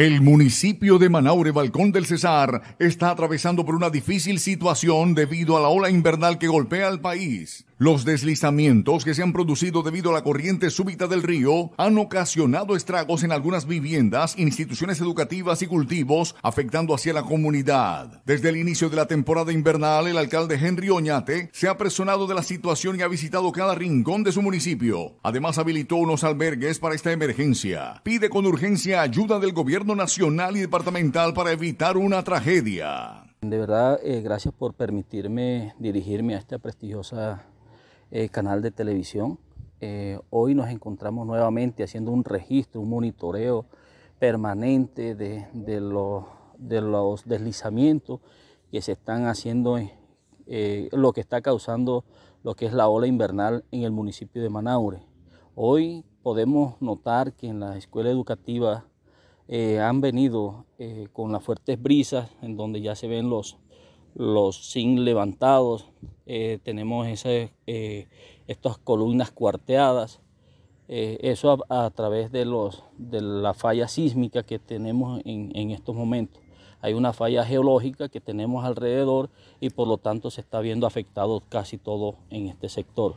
El municipio de Manaure, Balcón del Cesar, está atravesando por una difícil situación debido a la ola invernal que golpea al país. Los deslizamientos que se han producido debido a la corriente súbita del río han ocasionado estragos en algunas viviendas, instituciones educativas y cultivos, afectando hacia la comunidad. Desde el inicio de la temporada invernal, el alcalde Henry Oñate se ha presionado de la situación y ha visitado cada rincón de su municipio. Además, habilitó unos albergues para esta emergencia. Pide con urgencia ayuda del gobierno nacional y departamental para evitar una tragedia. De verdad, eh, gracias por permitirme dirigirme a esta prestigiosa eh, canal de televisión. Eh, hoy nos encontramos nuevamente haciendo un registro, un monitoreo permanente de, los, deslizamientos que se están haciendo, eh, lo que está causando lo que es la ola invernal en el municipio de Manaure. Hoy podemos notar que en la escuela educativa han venido con las fuertes brisas, en donde ya se ven los, los SIN levantados, eh, tenemos eh, estas columnas cuarteadas. Eh, eso a, través de, de la falla sísmica que tenemos en, en estos momentos. Hay una falla geológica que tenemos alrededor y por lo tanto se está viendo afectado casi todo en este sector.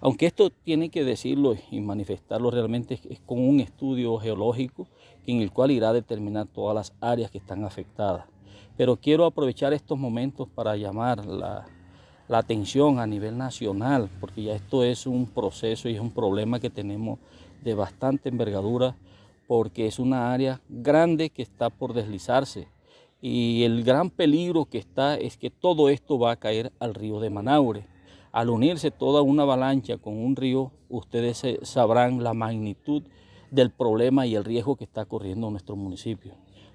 Aunque esto tiene que decirlo y manifestarlo realmente es con un estudio geológico en el cual irá a determinar todas las áreas que están afectadas. Pero quiero aprovechar estos momentos para llamar la, atención a nivel nacional, porque ya esto es un proceso y es un problema que tenemos de bastante envergadura, porque es una área grande que está por deslizarse. Y el gran peligro que está es que todo esto va a caer al río de Manaure. Al unirse toda una avalancha con un río, ustedes sabrán la magnitud del problema y el riesgo que está corriendo nuestro municipio.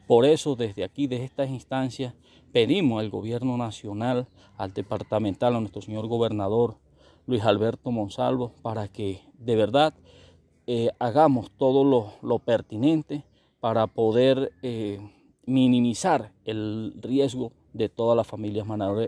Por eso desde aquí, desde estas instancias, pedimos al gobierno nacional, al departamental, a nuestro señor gobernador Luis Alberto Monsalvo, para que de verdad eh, hagamos todo lo, pertinente para poder eh, minimizar el riesgo de todas las familias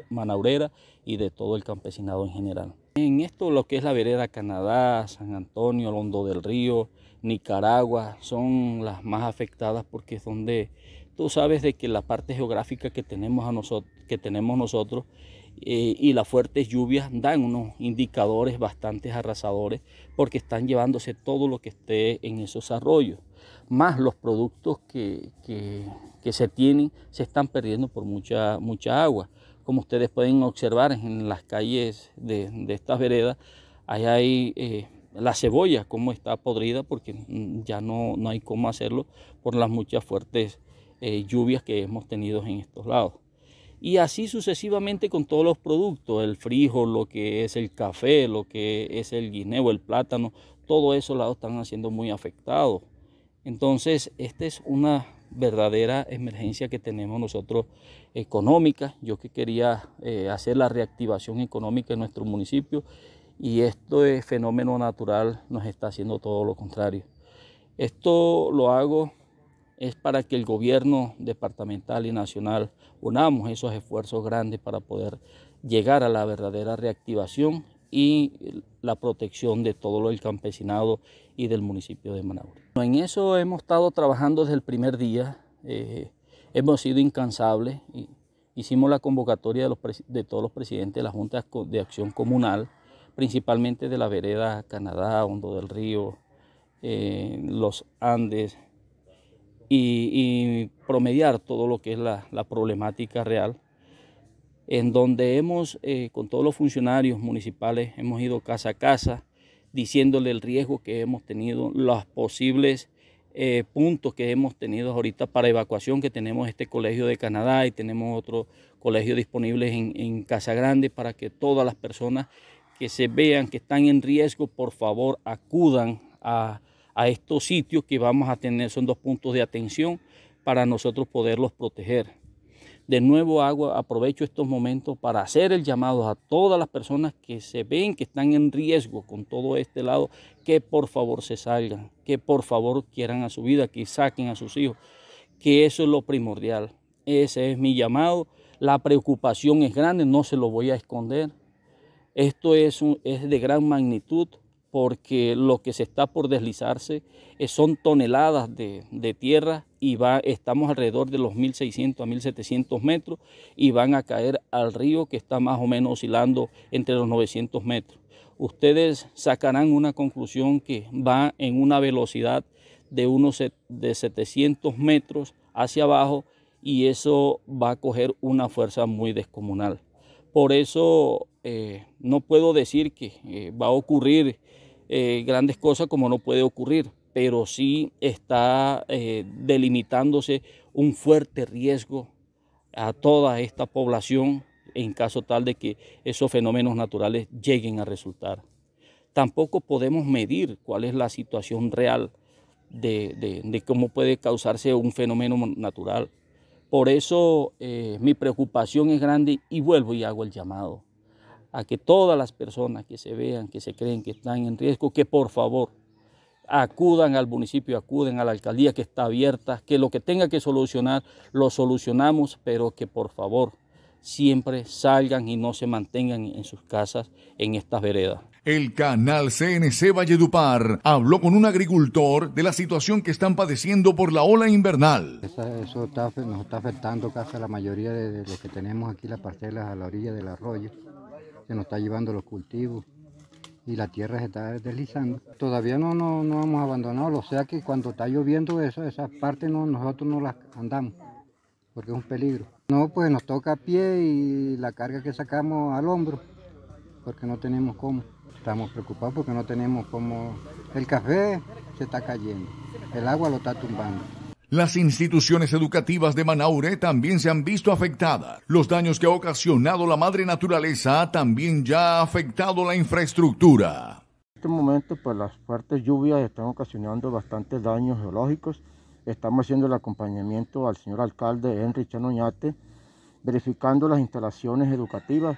manaureras y de todo el campesinado en general. En esto lo que es la vereda Canadá, San Antonio, Londo del Río, Nicaragua, son las más afectadas porque es donde tú sabes de que la parte geográfica que tenemos, nosotros, que tenemos nosotros eh, y las fuertes lluvias dan unos indicadores bastante arrasadores porque están llevándose todo lo que esté en esos arroyos, más los productos que, que, que se tienen se están perdiendo por mucha, mucha agua como ustedes pueden observar en las calles de, estas veredas, ahí hay eh, la cebolla, como está podrida, porque ya no, no, hay cómo hacerlo por las muchas fuertes eh, lluvias que hemos tenido en estos lados. Y así sucesivamente con todos los productos, el frijol, lo que es el café, lo que es el guineo, el plátano, todos esos lados están siendo muy afectados. Entonces, esta es una verdadera emergencia que tenemos nosotros económica. Yo que quería eh, hacer la reactivación económica en nuestro municipio y este fenómeno natural nos está haciendo todo lo contrario. Esto lo hago es para que el gobierno departamental y nacional unamos esos esfuerzos grandes para poder llegar a la verdadera reactivación y la protección de todo el campesinado y del municipio de Manaure. En eso hemos estado trabajando desde el primer día, eh, hemos sido incansables, hicimos la convocatoria de, todos los presidentes de la Junta de acción comunal, principalmente de la vereda Canadá, Hondo del Río, eh, los Andes, y, promediar todo lo que es la problemática real en donde hemos, eh, con todos los funcionarios municipales, hemos ido casa a casa diciéndole el riesgo que hemos tenido, los posibles eh, puntos que hemos tenido ahorita para evacuación, que tenemos este colegio de Canadá y tenemos otro colegio disponible en, Casa Grande para que todas las personas que se vean que están en riesgo, por favor acudan a estos sitios que vamos a tener, son dos puntos de atención para nosotros poderlos proteger. De nuevo agua aprovecho estos momentos para hacer el llamado a todas las personas que se ven que están en riesgo con todo este lado, que por favor se salgan, que por favor quieran a su vida, que saquen a sus hijos, que eso es lo primordial. Ese es mi llamado. La preocupación es grande, no se lo voy a esconder. Esto es, es de gran magnitud porque lo que se está por deslizarse eh, son toneladas de, tierra y estamos alrededor de los 1.600 a 1.700 metros y van a caer al río que está más o menos oscilando entre los 900 metros. Ustedes sacarán una conclusión que va en una velocidad de unos de 700 metros hacia abajo y eso va a coger una fuerza muy descomunal. Por eso eh, no puedo decir que eh, va a ocurrir eh, grandes cosas como no puede ocurrir, pero sí está eh, delimitándose un fuerte riesgo a toda esta población en caso tal de que esos fenómenos naturales lleguen a resultar. Tampoco podemos medir cuál es la situación real de, cómo puede causarse un fenómeno natural. Por eso eh, mi preocupación es grande y vuelvo y hago el llamado a que todas las personas que se vean, que se creen que están en riesgo, que por favor acudan al municipio, acuden a la alcaldía que está abierta, que lo que tenga que solucionar lo solucionamos, pero que por favor siempre salgan y no se mantengan en sus casas en estas veredas. El canal CNC Valledupar habló con un agricultor de la situación que están padeciendo por la ola invernal. Eso, nos está afectando casi a la mayoría de, de los que tenemos aquí las parcelas a la orilla del arroyo se nos está llevando los cultivos y la tierra se está deslizando. Todavía no, no, no hemos abandonado, o sea que cuando está lloviendo eso, esas partes nosotros no las andamos, porque es un peligro. No, pues nos toca a pie y la carga que sacamos al hombro, porque no tenemos cómo. Estamos preocupados porque no tenemos cómo. El café se está cayendo, el agua lo está tumbando. Las instituciones educativas de Manaure también se han visto afectadas. Los daños que ha ocasionado la madre naturaleza también ya ha afectado la infraestructura. En este momento, pues las fuertes lluvias están ocasionando bastantes daños geológicos. Estamos haciendo el acompañamiento al señor alcalde Henry Chanoñate, verificando las instalaciones educativas,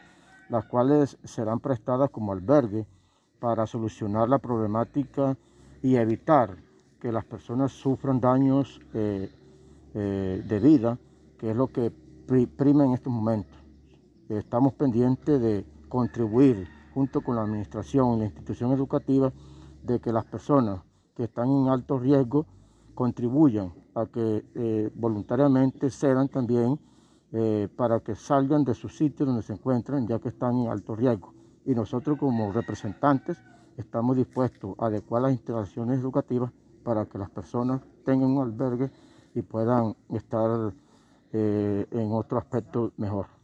las cuales serán prestadas como albergue para solucionar la problemática y evitar que las personas sufran daños eh, eh, de vida, que es lo que prima en estos momentos. Estamos pendientes de contribuir junto con la administración y la institución educativa de que las personas que están en alto riesgo contribuyan a que eh, voluntariamente cedan también para que salgan de su sitio donde se encuentran ya que están en alto riesgo. Y nosotros como representantes estamos dispuestos a adecuar las instalaciones educativas para que las personas tengan un albergue y puedan estar eh, en otro aspecto mejor.